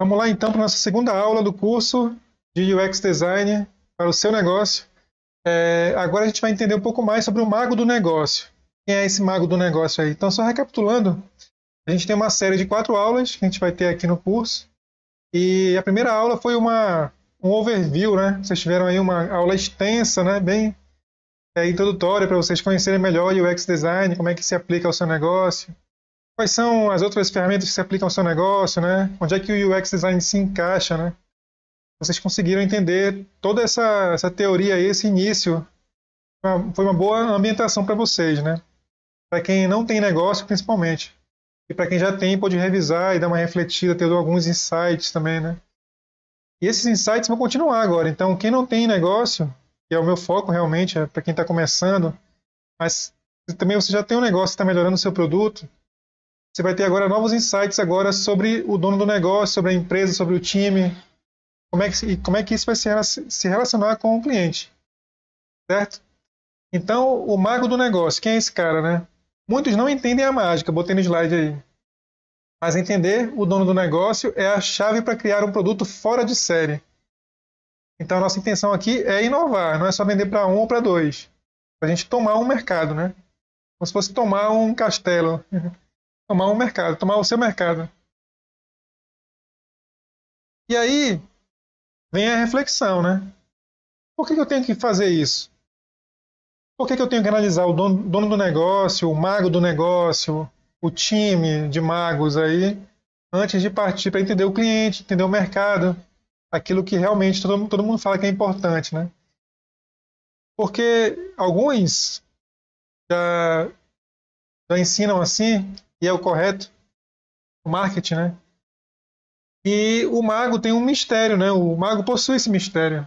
Vamos lá então para a nossa segunda aula do curso de UX Design para o seu negócio. É, agora a gente vai entender um pouco mais sobre o mago do negócio. Quem é esse mago do negócio aí? Então, só recapitulando, a gente tem uma série de quatro aulas que a gente vai ter aqui no curso. E a primeira aula foi uma, um overview, né? Vocês tiveram aí uma aula extensa, né? Bem é, introdutória para vocês conhecerem melhor o UX Design, como é que se aplica ao seu negócio, quais são as outras ferramentas que se aplicam ao seu negócio, né? Onde é que o UX Design se encaixa, né? Vocês conseguiram entender toda essa, essa teoria, esse início. Foi uma boa ambientação para vocês, né? Para quem não tem negócio, principalmente. E para quem já tem, pode revisar e dar uma refletida, ter alguns insights também, né? E esses insights vão continuar agora. Então, quem não tem negócio, que é o meu foco realmente, é para quem está começando, mas também você já tem um negócio, está melhorando o seu produto, você vai ter agora novos insights agora sobre o dono do negócio, sobre a empresa, sobre o time. Como é que, como é que isso vai se, se relacionar com o cliente. Certo? Então, o mago do negócio, quem é esse cara, né? Muitos não entendem a mágica, botei no slide aí. Mas entender o dono do negócio é a chave para criar um produto fora de série. Então, a nossa intenção aqui é inovar, não é só vender para um ou para dois. Para a gente tomar um mercado, né? Como se fosse tomar um castelo. tomar um mercado, tomar o seu mercado. E aí vem a reflexão, né? Por que, que eu tenho que fazer isso? Por que, que eu tenho que analisar o dono, dono do negócio, o mago do negócio, o time de magos aí, antes de partir para entender o cliente, entender o mercado, aquilo que realmente todo, todo mundo fala que é importante, né? Porque alguns já, já ensinam assim e é o correto, o marketing, né? E o mago tem um mistério, né? O mago possui esse mistério.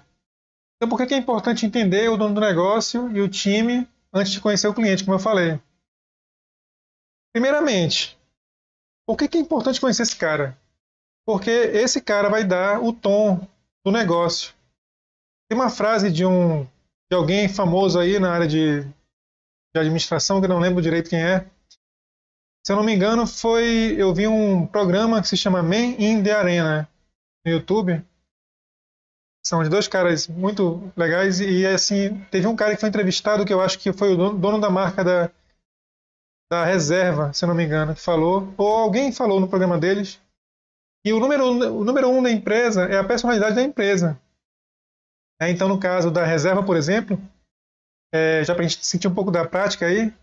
Então, por que é importante entender o dono do negócio e o time antes de conhecer o cliente, como eu falei? Primeiramente, por que é importante conhecer esse cara? Porque esse cara vai dar o tom do negócio. Tem uma frase de um de alguém famoso aí na área de, de administração, que eu não lembro direito quem é, se eu não me engano, foi. Eu vi um programa que se chama Men in the Arena no YouTube. São de dois caras muito legais. E assim, teve um cara que foi entrevistado que eu acho que foi o dono, dono da marca da, da reserva, se eu não me engano, que falou. Ou alguém falou no programa deles. E o número, o número um da empresa é a personalidade da empresa. É, então, no caso da reserva, por exemplo, é, já para a gente sentir um pouco da prática aí,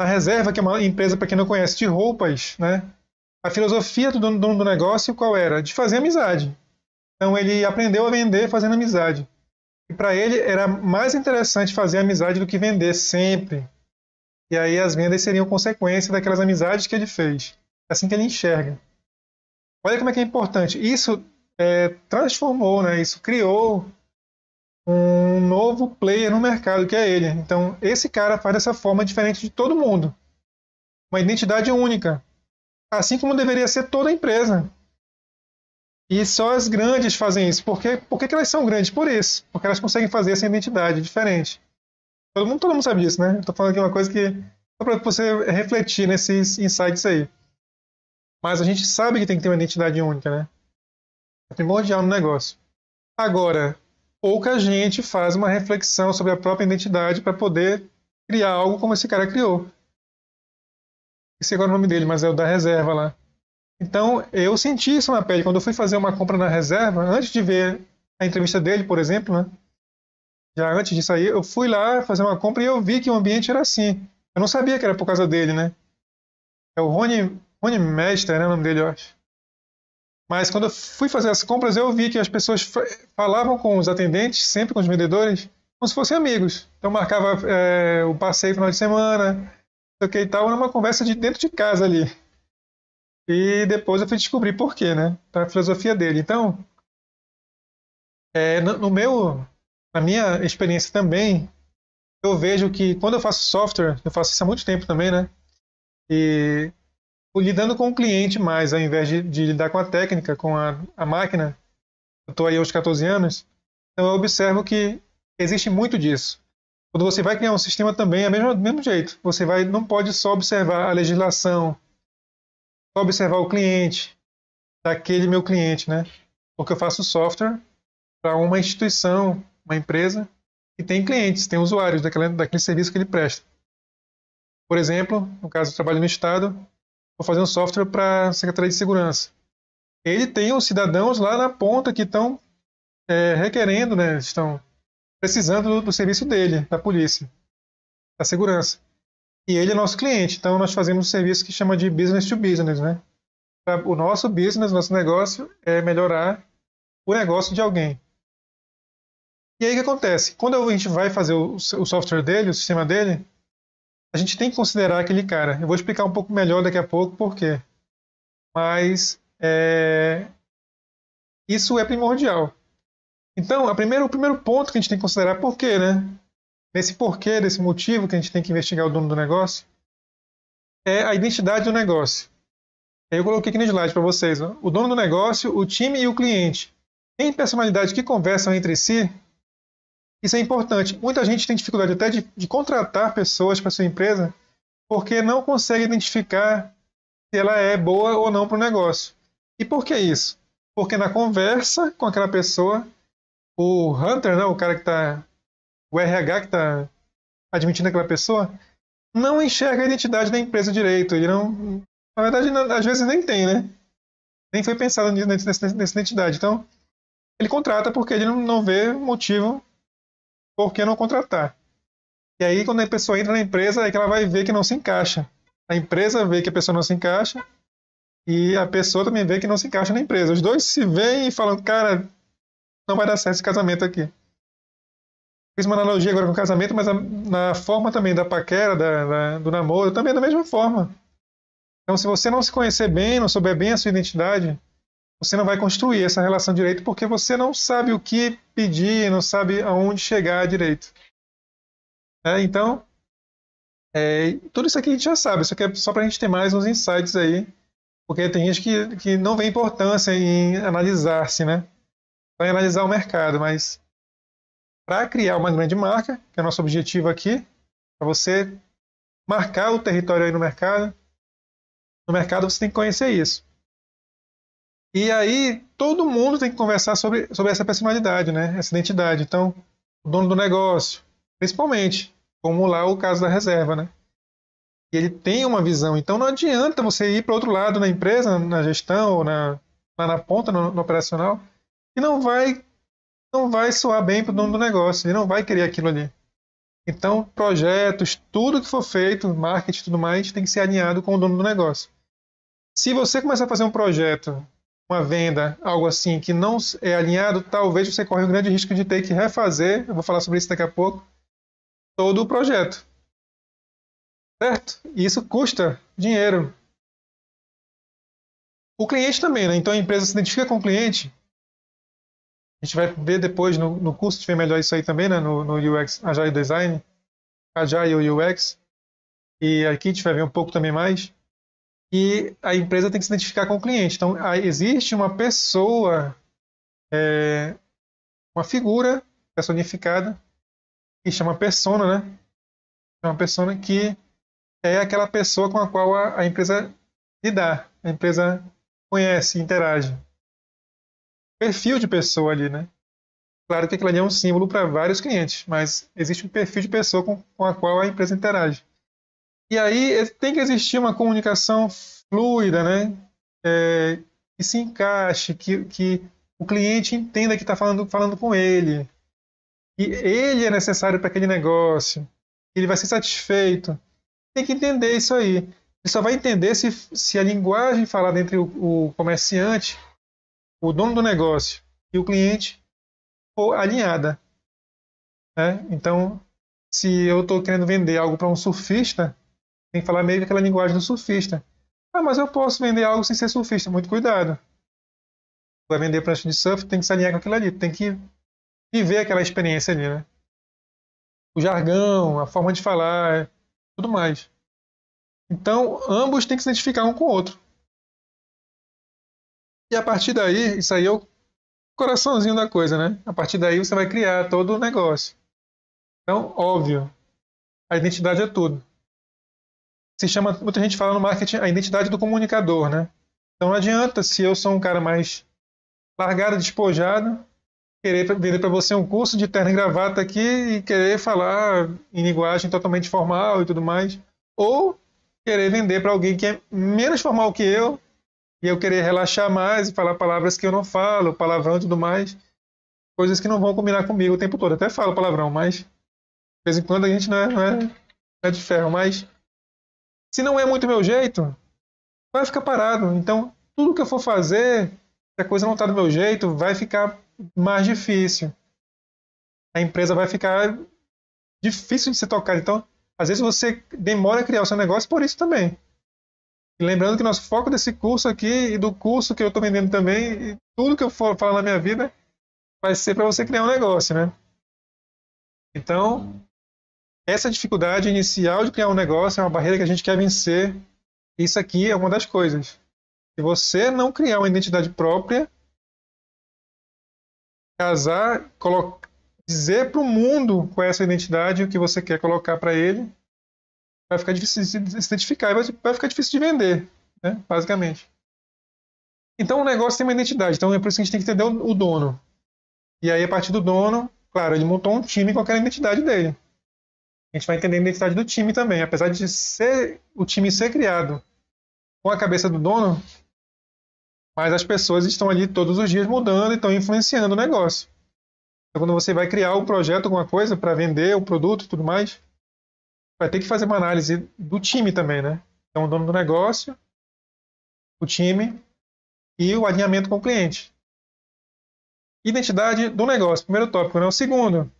a Reserva, que é uma empresa, para quem não conhece, de roupas, né? A filosofia do dono do negócio qual era? De fazer amizade. Então ele aprendeu a vender fazendo amizade. E para ele era mais interessante fazer amizade do que vender sempre. E aí as vendas seriam consequência daquelas amizades que ele fez. É assim que ele enxerga. Olha como é que é importante. Isso é, transformou, né? Isso criou um novo player no mercado, que é ele. Então, esse cara faz dessa forma diferente de todo mundo. Uma identidade única. Assim como deveria ser toda empresa. E só as grandes fazem isso. Por, quê? Por que, que elas são grandes? Por isso. Porque elas conseguem fazer essa identidade diferente. Todo mundo, todo mundo sabe disso, né? Estou falando aqui uma coisa que. Só para você refletir nesses insights aí. Mas a gente sabe que tem que ter uma identidade única, né? É primordial no negócio. Agora, ou que a gente faz uma reflexão sobre a própria identidade para poder criar algo como esse cara criou. Esse agora é o nome dele, mas é o da reserva lá. Então, eu senti isso na pele. Quando eu fui fazer uma compra na reserva, antes de ver a entrevista dele, por exemplo, né? já antes de sair, eu fui lá fazer uma compra e eu vi que o ambiente era assim. Eu não sabia que era por causa dele, né? É o Rony, Rony Mester, né? O nome dele, eu acho. Mas quando eu fui fazer as compras, eu vi que as pessoas falavam com os atendentes, sempre com os vendedores, como se fossem amigos. Então marcava é, o passeio no final de semana, sei o que e tal, uma conversa de dentro de casa ali. E depois eu fui descobrir por quê, né? Então, a filosofia dele. Então, é, no, no meu, na minha experiência também, eu vejo que quando eu faço software, eu faço isso há muito tempo também, né? E Tipo, lidando com o cliente mais, ao invés de, de lidar com a técnica, com a, a máquina. Eu estou aí aos 14 anos, então eu observo que existe muito disso. Quando você vai criar um sistema também, é o do mesmo jeito. Você vai, não pode só observar a legislação, só observar o cliente, daquele meu cliente, né? Porque eu faço software para uma instituição, uma empresa, que tem clientes, tem usuários daquele serviço que ele presta. Por exemplo, no caso, eu trabalho no Estado, estou fazendo software para a Secretaria de Segurança. Ele tem os cidadãos lá na ponta que estão é, requerendo, né, estão precisando do, do serviço dele, da polícia, da segurança. E ele é nosso cliente, então nós fazemos um serviço que chama de business to business, né? O nosso business, nosso negócio é melhorar o negócio de alguém. E aí o que acontece? Quando a gente vai fazer o, software dele, o sistema dele, a gente tem que considerar aquele cara. Eu vou explicar um pouco melhor daqui a pouco por quê. Mas é, isso é primordial. Então, primeira, o primeiro ponto que a gente tem que considerar é por quê, né? Nesse porquê, desse motivo que a gente tem que investigar o dono do negócio, é a identidade do negócio. Eu coloquei aqui no slide para vocês. Ó. O dono do negócio, o time e o cliente. Em personalidades que conversam entre si, isso é importante. Muita gente tem dificuldade até de, de contratar pessoas para sua empresa porque não consegue identificar se ela é boa ou não para o negócio. E por que isso? Porque na conversa com aquela pessoa, o hunter, né, o cara que está. o RH que está admitindo aquela pessoa, não enxerga a identidade da empresa direito. Ele não. Na verdade, não, às vezes nem tem, né? Nem foi pensado nessa, nessa identidade. Então, ele contrata porque ele não, não vê motivo por que não contratar? E aí, quando a pessoa entra na empresa, é que ela vai ver que não se encaixa. A empresa vê que a pessoa não se encaixa e a pessoa também vê que não se encaixa na empresa. Os dois se veem e falam, cara, não vai dar certo esse casamento aqui. Fiz uma analogia agora com o casamento, mas a, na forma também da paquera, da, da, do namoro, também é da mesma forma. Então, se você não se conhecer bem, não souber bem a sua identidade, você não vai construir essa relação direito porque você não sabe o que pedir, não sabe aonde chegar direito. É, então, é, tudo isso aqui a gente já sabe, isso aqui é só para a gente ter mais uns insights aí, porque tem gente que, que não vê importância em analisar-se, né? Vai analisar o mercado, mas para criar uma grande marca, que é o nosso objetivo aqui, para você marcar o território aí no mercado, no mercado você tem que conhecer isso. E aí todo mundo tem que conversar sobre, sobre essa personalidade, né? Essa identidade. Então, o dono do negócio, principalmente, como lá o caso da reserva, né? Ele tem uma visão. Então não adianta você ir para outro lado na empresa, na gestão, ou na, lá na ponta, no, no operacional, e não vai não vai soar bem para o dono do negócio. Ele não vai querer aquilo ali. Então, projetos, tudo que for feito, marketing e tudo mais, tem que ser alinhado com o dono do negócio. Se você começar a fazer um projeto uma venda, algo assim que não é alinhado, talvez você corra o um grande risco de ter que refazer, eu vou falar sobre isso daqui a pouco, todo o projeto. Certo? E isso custa dinheiro. O cliente também, né? Então a empresa se identifica com o cliente. A gente vai ver depois no, no curso de ver melhor isso aí também, né? No, no UX Agile Design, Agile UX. E aqui a gente vai ver um pouco também mais e a empresa tem que se identificar com o cliente. Então, existe uma pessoa, é, uma figura personificada, que chama persona, né? Uma persona que é aquela pessoa com a qual a, a empresa lidar, a empresa conhece, interage. Perfil de pessoa ali, né? Claro que aquilo ali é um símbolo para vários clientes, mas existe um perfil de pessoa com, com a qual a empresa interage. E aí tem que existir uma comunicação fluida, né? É, que se encaixe, que, que o cliente entenda que está falando, falando com ele, que ele é necessário para aquele negócio, que ele vai ser satisfeito. Tem que entender isso aí. Ele só vai entender se, se a linguagem falada entre o, o comerciante, o dono do negócio e o cliente for alinhada. Né? Então, se eu estou querendo vender algo para um surfista, tem que falar meio que aquela linguagem do surfista. Ah, mas eu posso vender algo sem ser surfista. Muito cuidado. Vai vender prancha de surf, tem que se alinhar com aquilo ali. Tem que viver aquela experiência ali, né? O jargão, a forma de falar, é tudo mais. Então, ambos têm que se identificar um com o outro. E a partir daí, isso aí é o coraçãozinho da coisa, né? A partir daí você vai criar todo o negócio. Então, óbvio, a identidade é tudo se chama, muita gente fala no marketing, a identidade do comunicador, né? Então não adianta se eu sou um cara mais largado, despojado, querer vender para você um curso de terno e gravata aqui e querer falar em linguagem totalmente formal e tudo mais, ou querer vender para alguém que é menos formal que eu e eu querer relaxar mais e falar palavras que eu não falo, palavrão e tudo mais, coisas que não vão combinar comigo o tempo todo. Até falo palavrão, mas de vez em quando a gente não é, não é, não é de ferro, mas se não é muito meu jeito, vai ficar parado. Então, tudo que eu for fazer, se a coisa não está do meu jeito, vai ficar mais difícil. A empresa vai ficar difícil de ser tocada. Então, às vezes você demora a criar o seu negócio por isso também. E lembrando que nosso foco desse curso aqui e do curso que eu estou vendendo também, e tudo que eu for falar na minha vida, vai ser para você criar um negócio, né? Então, essa dificuldade inicial de criar um negócio é uma barreira que a gente quer vencer. Isso aqui é uma das coisas. Se você não criar uma identidade própria, casar, dizer para o mundo qual é essa identidade, o que você quer colocar para ele, vai ficar difícil de se identificar e vai, vai ficar difícil de vender, né? basicamente. Então o negócio tem uma identidade, então é por isso que a gente tem que entender o, o dono. E aí, a partir do dono, claro, ele montou um time com aquela identidade dele a gente vai entender a identidade do time também. Apesar de ser o time ser criado com a cabeça do dono, mas as pessoas estão ali todos os dias mudando e estão influenciando o negócio. Então, quando você vai criar o um projeto, alguma coisa para vender o produto e tudo mais, vai ter que fazer uma análise do time também, né? Então, o dono do negócio, o time e o alinhamento com o cliente. Identidade do negócio, primeiro tópico, né? O segundo,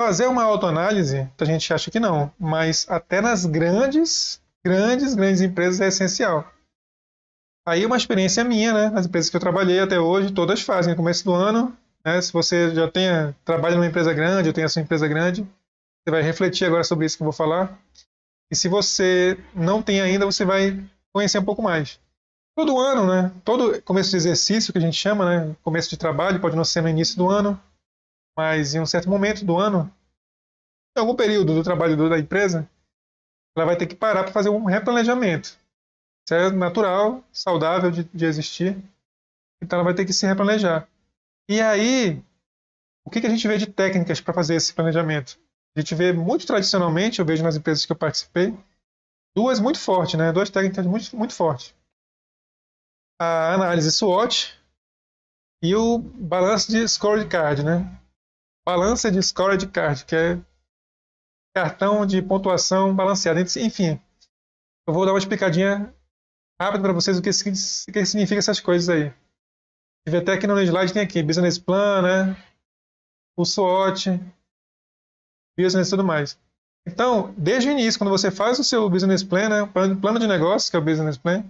Fazer uma autoanálise, a gente acha que não, mas até nas grandes, grandes, grandes empresas é essencial. Aí é uma experiência minha, né? As empresas que eu trabalhei até hoje, todas fazem. No começo do ano, né? se você já tenha, trabalha numa empresa grande ou tem a sua empresa grande, você vai refletir agora sobre isso que eu vou falar. E se você não tem ainda, você vai conhecer um pouco mais. Todo ano, né? Todo começo de exercício que a gente chama, né? Começo de trabalho, pode não ser no início do ano, mas em um certo momento do ano, em algum período do trabalho da empresa, ela vai ter que parar para fazer um replanejamento. Isso é natural, saudável de, de existir. Então ela vai ter que se replanejar. E aí, o que, que a gente vê de técnicas para fazer esse planejamento? A gente vê muito tradicionalmente, eu vejo nas empresas que eu participei, duas muito fortes, né? duas técnicas muito, muito fortes. A análise SWOT e o balanço de scorecard, né? balança de scored card, que é cartão de pontuação balanceada. Então, enfim, eu vou dar uma explicadinha rápida para vocês o que, o que significa essas coisas aí. Tive até aqui no slide tem aqui, business plan, né? O SWOT, business e tudo mais. Então, desde o início, quando você faz o seu business plan, né, plano de negócio que é o business plan,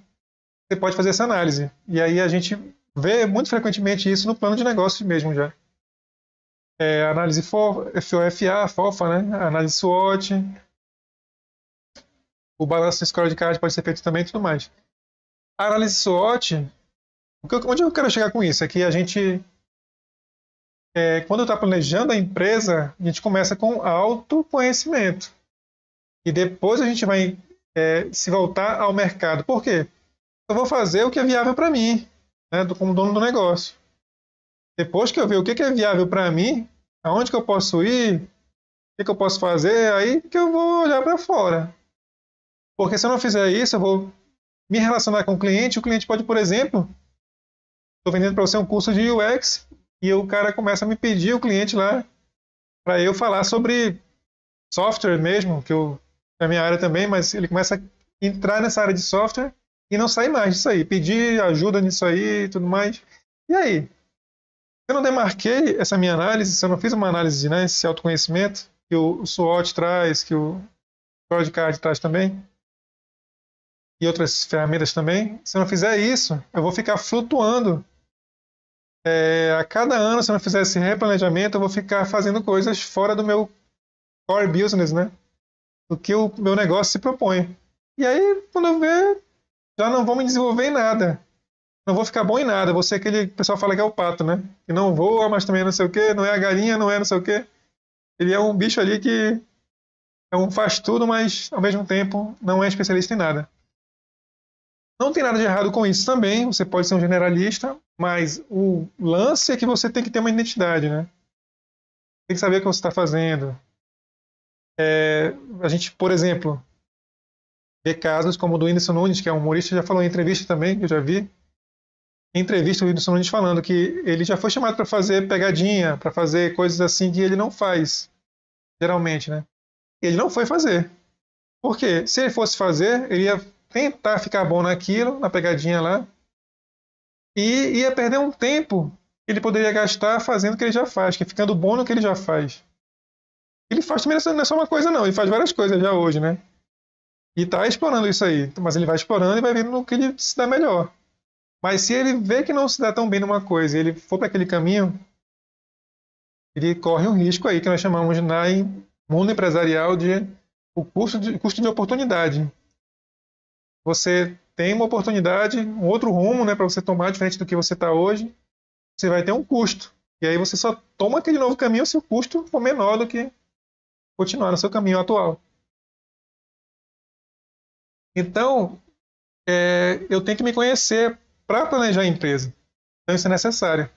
você pode fazer essa análise. E aí a gente vê muito frequentemente isso no plano de negócios mesmo já é, análise FOFA, FOFA, né? Análise SWOT. O balanço de scorecard pode ser feito também e tudo mais. A análise SWOT, onde eu quero chegar com isso? É que a gente, é, quando está planejando a empresa, a gente começa com autoconhecimento. E depois a gente vai é, se voltar ao mercado. Por quê? Eu vou fazer o que é viável para mim, né, como dono do negócio. Depois que eu ver o que, é viável para mim, aonde que eu posso ir, o que, eu posso fazer, aí que eu vou olhar para fora. Porque se eu não fizer isso, eu vou me relacionar com o cliente. O cliente pode, por exemplo, estou vendendo para você um curso de UX e o cara começa a me pedir, o cliente lá, para eu falar sobre software mesmo, que eu, é minha área também, mas ele começa a entrar nessa área de software e não sai mais disso aí, pedir ajuda nisso aí e tudo mais. E aí? eu não demarquei essa minha análise, se eu não fiz uma análise, né, esse autoconhecimento que o, SWOT traz, que o Card traz também, e outras ferramentas também, se eu não fizer isso, eu vou ficar flutuando. É, a cada ano, se eu não fizer esse replanejamento, eu vou ficar fazendo coisas fora do meu core business, né? Do que o meu negócio se propõe. E aí, quando eu ver, já não vou me desenvolver em nada não vou ficar bom em nada, você é aquele o pessoal fala que é o pato, né? Que não voa, mas também é não sei o quê, não é a galinha, não é não sei o quê. Ele é um bicho ali que é um faz tudo, mas ao mesmo tempo não é especialista em nada. Não tem nada de errado com isso também, você pode ser um generalista, mas o lance é que você tem que ter uma identidade, né? Tem que saber o que você está fazendo. É, a gente, por exemplo, vê casos como o do Whindersson Nunes, que é um humorista, já falou em entrevista também, que eu já vi, entrevista o Whindersson Nunes falando que ele já foi chamado para fazer pegadinha, para fazer coisas assim que ele não faz, geralmente, né? Ele não foi fazer. Por quê? Se ele fosse fazer, ele ia tentar ficar bom naquilo, na pegadinha lá, e ia perder um tempo que ele poderia gastar fazendo o que ele já faz, que é ficando bom no que ele já faz. Ele faz também é não é só uma coisa, não, ele faz várias coisas já hoje, né? E tá explorando isso aí, mas ele vai explorando e vai vendo no que ele se dá melhor. Mas se ele vê que não se dá tão bem numa coisa e ele for para aquele caminho, ele corre um risco aí que nós chamamos na mundo empresarial de o custo de, custo de oportunidade. Você tem uma oportunidade, um outro rumo né, para você tomar diferente do que você está hoje, você vai ter um custo. E aí você só toma aquele novo caminho se o custo for menor do que continuar no seu caminho atual. Então, é, eu tenho que me conhecer para planejar a empresa. Então isso é necessário.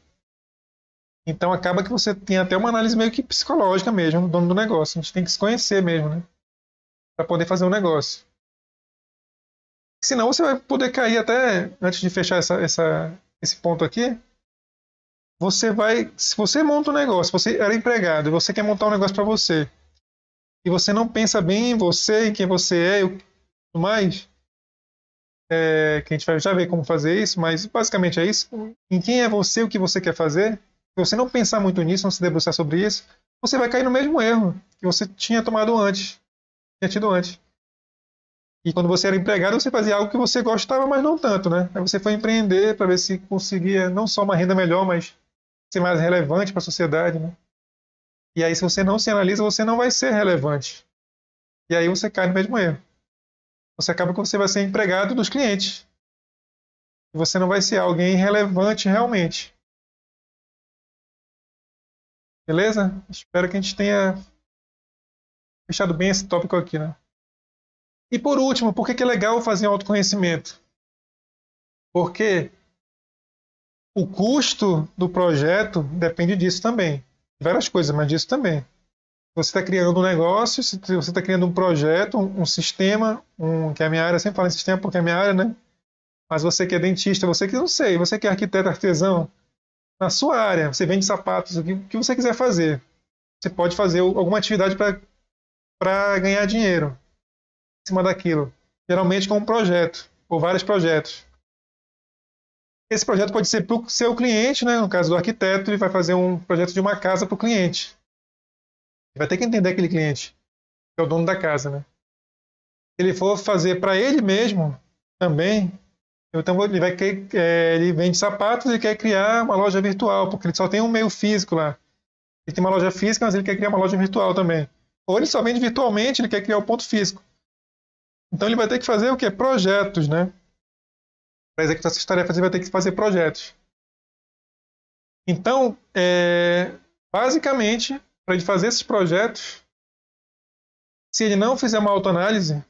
Então acaba que você tem até uma análise meio que psicológica mesmo do dono do negócio. A gente tem que se conhecer mesmo, né? Para poder fazer um negócio. Senão você vai poder cair até, antes de fechar essa, essa, esse ponto aqui, você vai, se você monta um negócio, você era empregado, você quer montar um negócio para você, e você não pensa bem em você, em quem você é e tudo mais, é, que a gente vai já ver como fazer isso, mas basicamente é isso. Em quem é você, o que você quer fazer. Se você não pensar muito nisso, não se debruçar sobre isso, você vai cair no mesmo erro que você tinha tomado antes, tinha tido antes. E quando você era empregado, você fazia algo que você gostava, mas não tanto, né? Aí você foi empreender para ver se conseguia não só uma renda melhor, mas ser mais relevante para a sociedade, né? E aí, se você não se analisa, você não vai ser relevante. E aí você cai no mesmo erro você acaba que você vai ser empregado dos clientes. Você não vai ser alguém relevante realmente. Beleza? Espero que a gente tenha fechado bem esse tópico aqui, né? E por último, por que é legal fazer um autoconhecimento? Porque o custo do projeto depende disso também. Várias coisas, mas disso também você está criando um negócio, você está criando um projeto, um, um, sistema, um, que a minha área, sempre falo em sistema porque é minha área, né? Mas você que é dentista, você que não sei, você que é arquiteto, artesão, na sua área, você vende sapatos, o que, o que você quiser fazer. Você pode fazer alguma atividade para ganhar dinheiro em cima daquilo. Geralmente com um projeto, ou vários projetos. Esse projeto pode ser para o seu cliente, né? no caso do arquiteto, ele vai fazer um projeto de uma casa para o cliente Vai ter que entender aquele cliente, que é o dono da casa, né? Se ele for fazer para ele mesmo também, então ele vai querer, é, ele vende sapatos e quer criar uma loja virtual, porque ele só tem um meio físico lá. Ele tem uma loja física, mas ele quer criar uma loja virtual também. Ou ele só vende virtualmente, ele quer criar o um ponto físico. Então ele vai ter que fazer o quê? Projetos, né? Para executar essas tarefas, ele vai ter que fazer projetos. Então, é, basicamente, para ele fazer esses projetos, se ele não fizer uma autoanálise,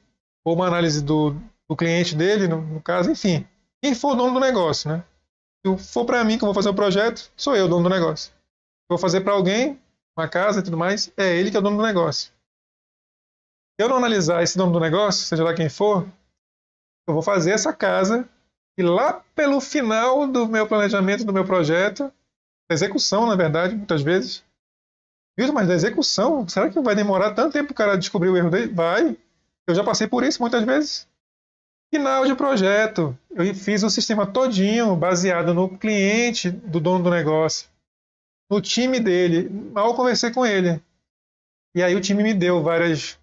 ou uma análise do, do cliente dele, no, no, caso, enfim, quem for o dono do negócio, né? Se for para mim que eu vou fazer o projeto, sou eu o dono do negócio. vou fazer para alguém, uma casa e tudo mais, é ele que é o dono do negócio. Se eu não analisar esse dono do negócio, seja lá quem for, eu vou fazer essa casa e lá pelo final do meu planejamento, do meu projeto, execução, na verdade, muitas vezes, Viu, mas na execução, será que vai demorar tanto tempo o cara descobrir o erro dele? Vai. Eu já passei por isso muitas vezes. Final de projeto. Eu fiz o sistema todinho baseado no cliente do dono do negócio, no time dele. Mal conversei com ele. E aí o time me deu várias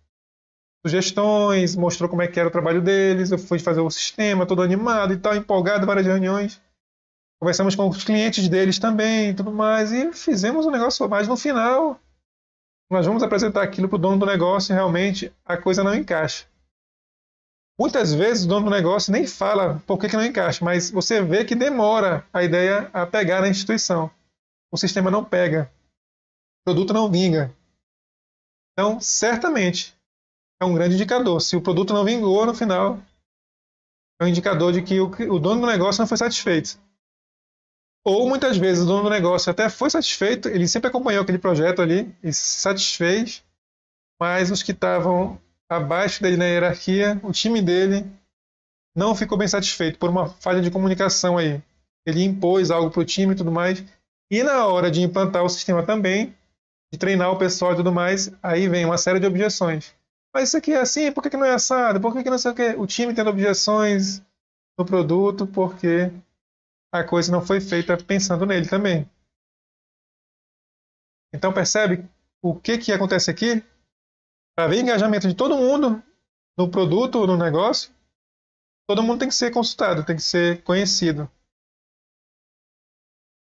sugestões, mostrou como é que era o trabalho deles. Eu fui fazer o sistema todo animado e tal, empolgado, várias reuniões conversamos com os clientes deles também e tudo mais, e fizemos um negócio, mas no final nós vamos apresentar aquilo para o dono do negócio e realmente a coisa não encaixa. Muitas vezes o dono do negócio nem fala por que, que não encaixa, mas você vê que demora a ideia a pegar na instituição. O sistema não pega, o produto não vinga. Então, certamente, é um grande indicador. Se o produto não vingou no final, é um indicador de que o dono do negócio não foi satisfeito. Ou muitas vezes o dono do negócio até foi satisfeito, ele sempre acompanhou aquele projeto ali e se satisfez, mas os que estavam abaixo dele na hierarquia, o time dele não ficou bem satisfeito por uma falha de comunicação aí. Ele impôs algo para o time e tudo mais. E na hora de implantar o sistema também, de treinar o pessoal e tudo mais, aí vem uma série de objeções. Mas isso aqui é assim, por que, que não é assado? Por que, que não sei o quê? O time tendo objeções no produto, porque a coisa não foi feita pensando nele também. Então percebe o que, que acontece aqui? Para ver engajamento de todo mundo no produto ou no negócio, todo mundo tem que ser consultado, tem que ser conhecido.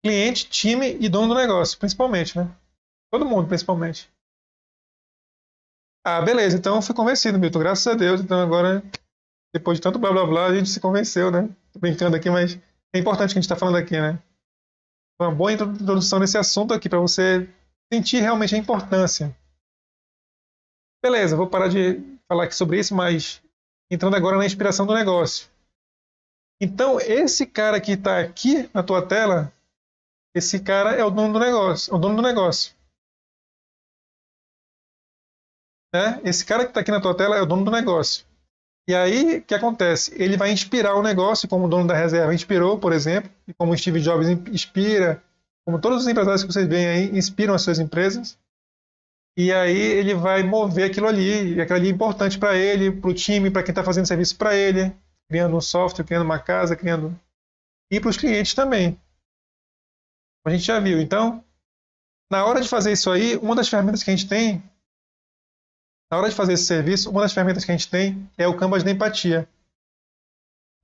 Cliente, time e dono do negócio, principalmente, né? Todo mundo, principalmente. Ah, beleza, então eu fui convencido, Milton, graças a Deus. Então agora, depois de tanto blá blá blá, a gente se convenceu, né? Tô brincando aqui, mas é importante que a gente está falando aqui, né? Uma boa introdução nesse assunto aqui, para você sentir realmente a importância. Beleza, vou parar de falar aqui sobre isso, mas entrando agora na inspiração do negócio. Então, esse cara que está aqui na tua tela, esse cara é o dono do negócio, o dono do negócio. Né? Esse cara que está aqui na tua tela é o dono do negócio. E aí, o que acontece? Ele vai inspirar o negócio, como o dono da reserva inspirou, por exemplo, e como o Steve Jobs inspira, como todos os empresários que vocês veem aí inspiram as suas empresas. E aí ele vai mover aquilo ali, e aquilo ali é importante para ele, para o time, para quem está fazendo serviço para ele, criando um software, criando uma casa, criando. E para os clientes também. A gente já viu. Então, na hora de fazer isso aí, uma das ferramentas que a gente tem na hora de fazer esse serviço, uma das ferramentas que a gente tem é o Canvas de Empatia.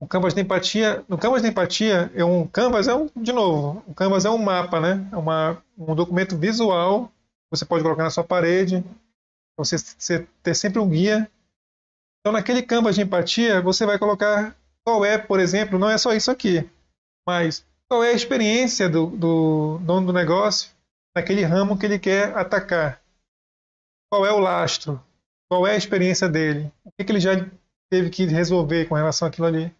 O Canvas de Empatia, no Canvas de Empatia, é um Canvas é um, de novo, o Canvas é um mapa, né? É uma, um documento visual, você pode colocar na sua parede, você, você ter sempre um guia. Então, naquele Canvas de Empatia, você vai colocar qual é, por exemplo, não é só isso aqui, mas qual é a experiência do, do dono do negócio naquele ramo que ele quer atacar. Qual é o lastro? Qual é a experiência dele? O que, que ele já teve que resolver com relação àquilo ali?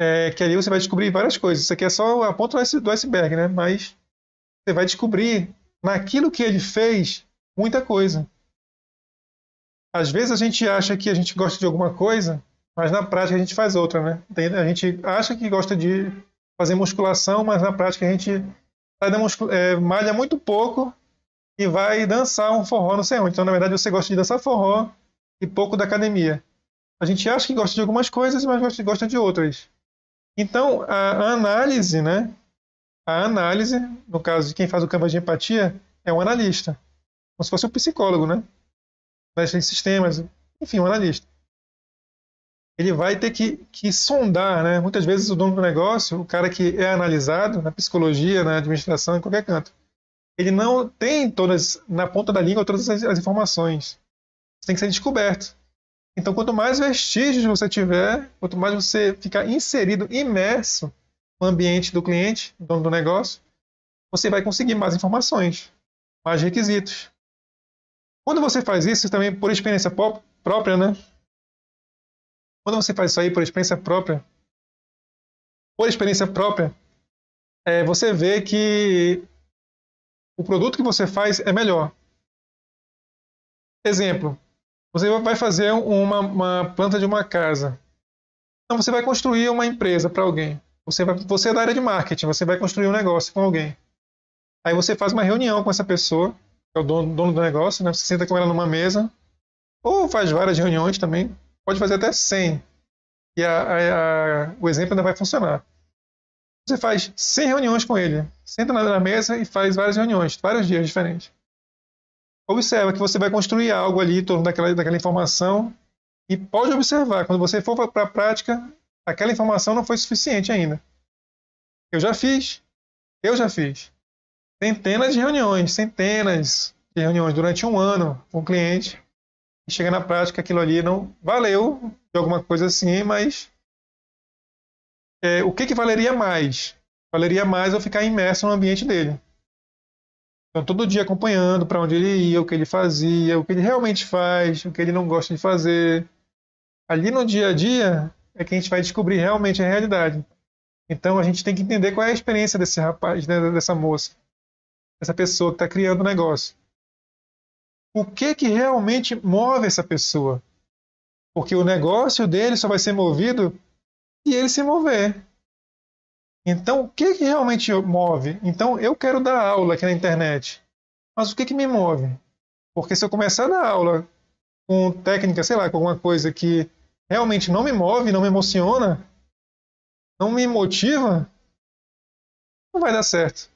É, que ali você vai descobrir várias coisas. Isso aqui é só a ponta do iceberg, né? Mas você vai descobrir naquilo que ele fez muita coisa. Às vezes a gente acha que a gente gosta de alguma coisa, mas na prática a gente faz outra, né? A gente acha que gosta de fazer musculação, mas na prática a gente tá é, malha muito pouco e vai dançar um forró, não sei onde. Então, na verdade, você gosta de dançar forró e pouco da academia. A gente acha que gosta de algumas coisas, mas gosta de outras. Então, a análise, né? A análise, no caso de quem faz o campo de empatia, é um analista. Como se fosse um psicólogo, né? Analista de sistemas, enfim, um analista. Ele vai ter que, que sondar, né? Muitas vezes o dono do negócio, o cara que é analisado na psicologia, na administração, em qualquer canto, ele não tem todas na ponta da língua todas as, as informações. Isso tem que ser descoberto. Então, quanto mais vestígios você tiver, quanto mais você ficar inserido, imerso no ambiente do cliente, dono do negócio, você vai conseguir mais informações, mais requisitos. Quando você faz isso, também por experiência própria, né? Quando você faz isso aí por experiência própria, por experiência própria, é, você vê que o produto que você faz é melhor. Exemplo, você vai fazer uma, uma planta de uma casa. Então você vai construir uma empresa para alguém. Você, vai, você é da área de marketing, você vai construir um negócio com alguém. Aí você faz uma reunião com essa pessoa, que é o dono, dono do negócio, né? você senta com ela numa mesa, ou faz várias reuniões também, pode fazer até 100. E a, a, a, o exemplo ainda vai funcionar você faz 100 reuniões com ele. Senta na mesa e faz várias reuniões, vários dias diferentes. Observa que você vai construir algo ali em torno daquela, daquela informação e pode observar, quando você for para a prática, aquela informação não foi suficiente ainda. Eu já fiz, eu já fiz. Centenas de reuniões, centenas de reuniões durante um ano com o cliente. E chega na prática, aquilo ali não valeu de alguma coisa assim, mas é, o que, que valeria mais? Valeria mais eu ficar imerso no ambiente dele. Então, todo dia acompanhando para onde ele ia, o que ele fazia, o que ele realmente faz, o que ele não gosta de fazer. Ali no dia a dia é que a gente vai descobrir realmente a realidade. Então, a gente tem que entender qual é a experiência desse rapaz, né, dessa moça, dessa pessoa que está criando o negócio. O que, que realmente move essa pessoa? Porque o negócio dele só vai ser movido e ele se mover. Então, o que, que realmente move? Então, eu quero dar aula aqui na internet, mas o que, que me move? Porque se eu começar a dar aula com técnica, sei lá, com alguma coisa que realmente não me move, não me emociona, não me motiva, não vai dar certo.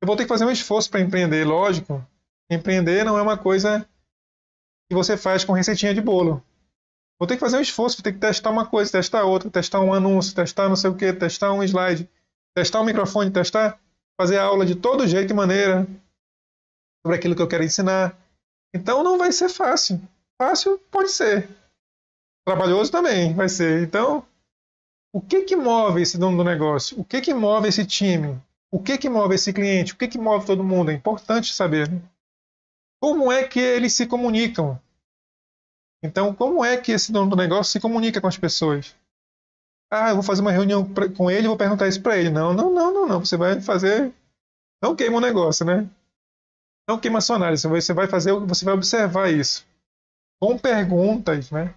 Eu vou ter que fazer um esforço para empreender, lógico. Empreender não é uma coisa que você faz com receitinha de bolo. Vou ter que fazer um esforço, vou ter que testar uma coisa, testar outra, testar um anúncio, testar não sei o que, testar um slide, testar um microfone, testar, fazer a aula de todo jeito e maneira sobre aquilo que eu quero ensinar. Então não vai ser fácil. Fácil pode ser. Trabalhoso também vai ser. Então, o que que move esse dono do negócio? O que que move esse time? O que que move esse cliente? O que que move todo mundo? É importante saber. Né? Como é que eles se comunicam? Então, como é que esse dono do negócio se comunica com as pessoas? Ah, eu vou fazer uma reunião pra, com ele, e vou perguntar isso para ele. Não, não, não, não, não. Você vai fazer. Não queima o negócio, né? Não queima a sua análise. Você vai fazer, você vai observar isso com perguntas, né?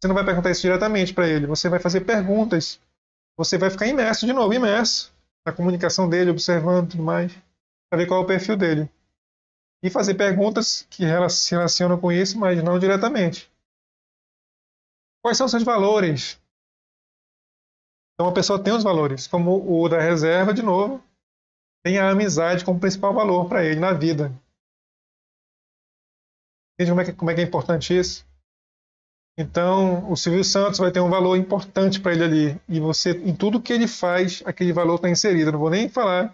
Você não vai perguntar isso diretamente para ele. Você vai fazer perguntas. Você vai ficar imerso de novo, imerso na comunicação dele, observando tudo mais, para ver qual é o perfil dele e fazer perguntas que se relacionam com isso, mas não diretamente. Quais são os seus valores? Então a pessoa tem os valores, como o da reserva, de novo, tem a amizade como principal valor para ele na vida. Entende como é, que, como é que é importante isso? Então, o Silvio Santos vai ter um valor importante para ele ali. E você, em tudo que ele faz, aquele valor está inserido. não vou nem falar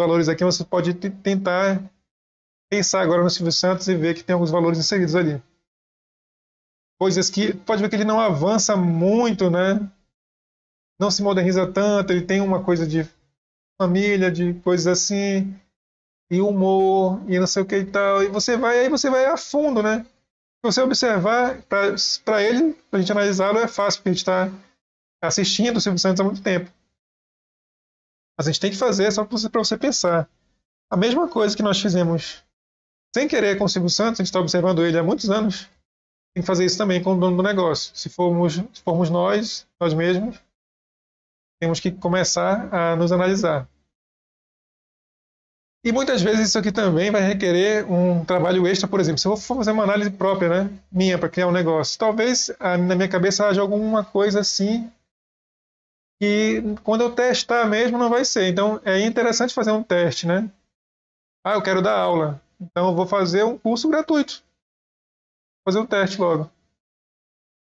valores aqui, mas você pode tentar pensar agora no Silvio Santos e ver que tem alguns valores inseridos ali coisas que pode ver que ele não avança muito, né? Não se moderniza tanto, ele tem uma coisa de família, de coisas assim, e humor, e não sei o que e tal. E você vai, aí você vai a fundo, né? Se você observar, para ele, pra gente analisá-lo é fácil, porque a gente está assistindo o Silvio Santos há muito tempo. Mas a gente tem que fazer só para você, você, pensar. A mesma coisa que nós fizemos sem querer com o Silvio Santos, a gente está observando ele há muitos anos, tem que fazer isso também com o dono do negócio. Se formos, se formos nós, nós mesmos, temos que começar a nos analisar. E muitas vezes isso aqui também vai requerer um trabalho extra, por exemplo, se eu for fazer uma análise própria, né, minha, para criar um negócio, talvez ah, na minha cabeça haja alguma coisa assim que quando eu testar mesmo não vai ser. Então é interessante fazer um teste, né? Ah, eu quero dar aula, então eu vou fazer um curso gratuito fazer o teste logo.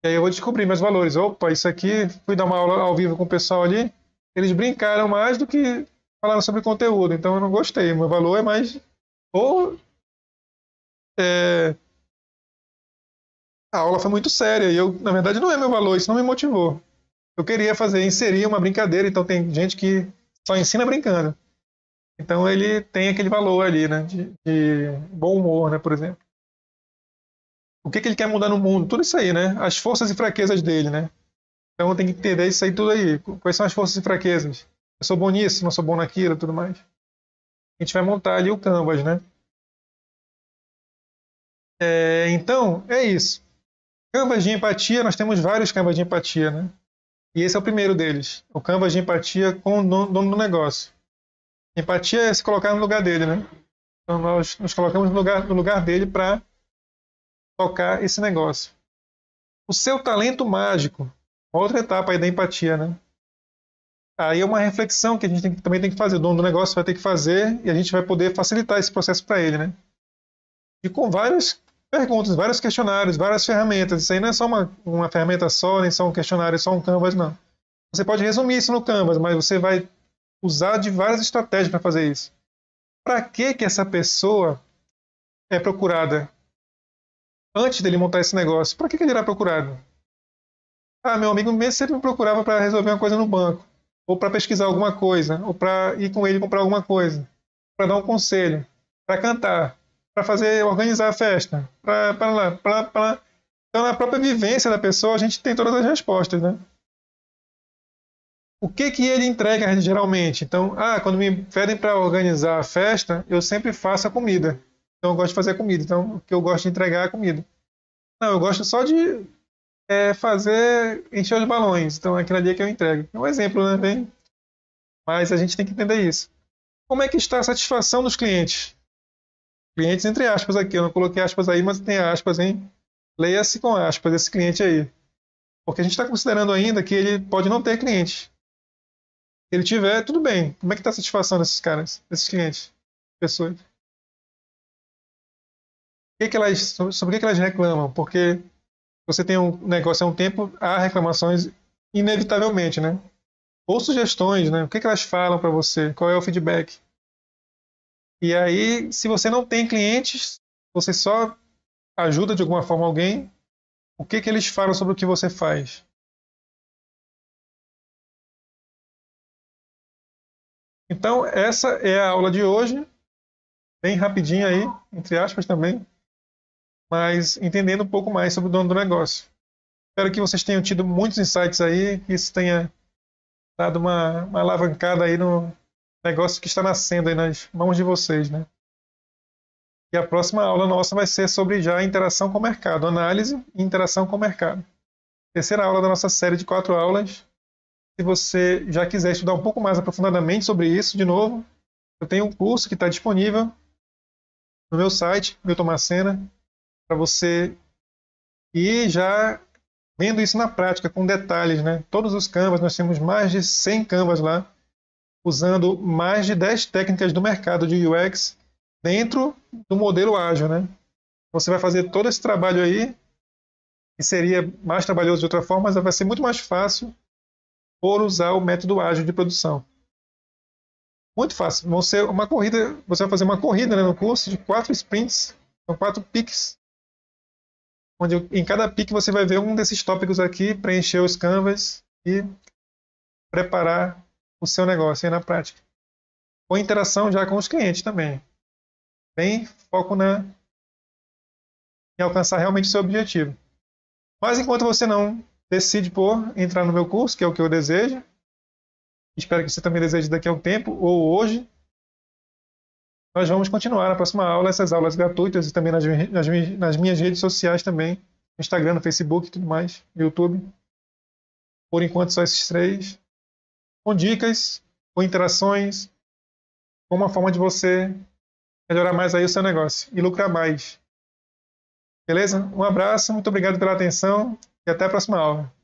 E aí eu vou descobrir meus valores. Opa, isso aqui, fui dar uma aula ao vivo com o pessoal ali, eles brincaram mais do que falaram sobre conteúdo, então eu não gostei. Meu valor é mais. Ou. É, a aula foi muito séria e eu, na verdade, não é meu valor, isso não me motivou. Eu queria fazer, inserir uma brincadeira, então tem gente que só ensina brincando. Então ele tem aquele valor ali, né, de, de bom humor, né, por exemplo o que, que ele quer mudar no mundo, tudo isso aí, né? As forças e fraquezas dele, né? Então tem que entender isso aí tudo aí. Quais são as forças e fraquezas? Eu sou bom nisso, não sou bom naquilo, tudo mais. A gente vai montar ali o canvas, né? É, então, é isso. Canvas de empatia, nós temos vários canvas de empatia, né? E esse é o primeiro deles, o canvas de empatia com o dono do negócio. Empatia é se colocar no lugar dele, né? Então nós nos colocamos no lugar, no lugar dele para tocar esse negócio. O seu talento mágico. Outra etapa aí da empatia, né? Aí é uma reflexão que a gente tem, também tem que fazer. O dono do negócio vai ter que fazer e a gente vai poder facilitar esse processo para ele, né? E com várias perguntas, vários questionários, várias ferramentas. Isso aí não é só uma, uma ferramenta só, nem só um questionário, só um Canvas, não. Você pode resumir isso no Canvas, mas você vai usar de várias estratégias para fazer isso. Para que que essa pessoa é procurada? antes dele montar esse negócio, para que, que ele irá procurar? Ah, meu amigo mesmo sempre me procurava para resolver uma coisa no banco, ou para pesquisar alguma coisa, ou para ir com ele comprar alguma coisa, para dar um conselho, para cantar, para fazer organizar a festa, para lá, para lá, para lá. Então, na própria vivência da pessoa, a gente tem todas as respostas, né? O que que ele entrega geralmente? Então, ah, quando me pedem para organizar a festa, eu sempre faço a comida. Então eu gosto de fazer comida. Então o que eu gosto de entregar é comida. Não, eu gosto só de é, fazer encher os balões. Então é aquela dia que eu entrego. É um exemplo, né? Bem... Mas a gente tem que entender isso. Como é que está a satisfação dos clientes? Clientes entre aspas aqui. Eu não coloquei aspas aí, mas tem aspas, hein? Leia-se com aspas esse cliente aí. Porque a gente está considerando ainda que ele pode não ter cliente. Se ele tiver, tudo bem. Como é que está a satisfação desses caras, desses clientes, pessoas? que que elas, sobre o que, que elas reclamam, porque você tem um negócio há um tempo, há reclamações inevitavelmente, né? Ou sugestões, né? O que, que elas falam para você? Qual é o feedback? E aí, se você não tem clientes, você só ajuda de alguma forma alguém, o que, que eles falam sobre o que você faz? Então, essa é a aula de hoje, bem rapidinho aí, entre aspas também mas entendendo um pouco mais sobre o dono do negócio. Espero que vocês tenham tido muitos insights aí, que isso tenha dado uma, uma alavancada aí no negócio que está nascendo aí nas mãos de vocês, né? E a próxima aula nossa vai ser sobre já interação com o mercado, análise e interação com o mercado. Terceira aula da nossa série de quatro aulas. Se você já quiser estudar um pouco mais aprofundadamente sobre isso, de novo, eu tenho um curso que está disponível no meu site, Milton Macena para você ir já vendo isso na prática, com detalhes. Né? Todos os Canvas, nós temos mais de 100 Canvas lá, usando mais de 10 técnicas do mercado de UX dentro do modelo ágil. Né? Então, você vai fazer todo esse trabalho aí, que seria mais trabalhoso de outra forma, mas vai ser muito mais fácil por usar o método ágil de produção. Muito fácil. Vão ser uma corrida, você vai fazer uma corrida né, no curso de quatro sprints, são quatro piques onde em cada pique você vai ver um desses tópicos aqui, preencher os canvas e preparar o seu negócio aí na prática. Com interação já com os clientes também. Bem foco na em alcançar realmente o seu objetivo. Mas enquanto você não decide por entrar no meu curso, que é o que eu desejo, espero que você também deseje daqui a um tempo ou hoje, nós vamos continuar na próxima aula essas aulas gratuitas e também nas, nas, nas minhas redes sociais também, Instagram, Facebook Facebook, tudo mais, YouTube. Por enquanto só esses três, com dicas, com interações, com uma forma de você melhorar mais aí o seu negócio e lucrar mais. Beleza? Um abraço, muito obrigado pela atenção e até a próxima aula.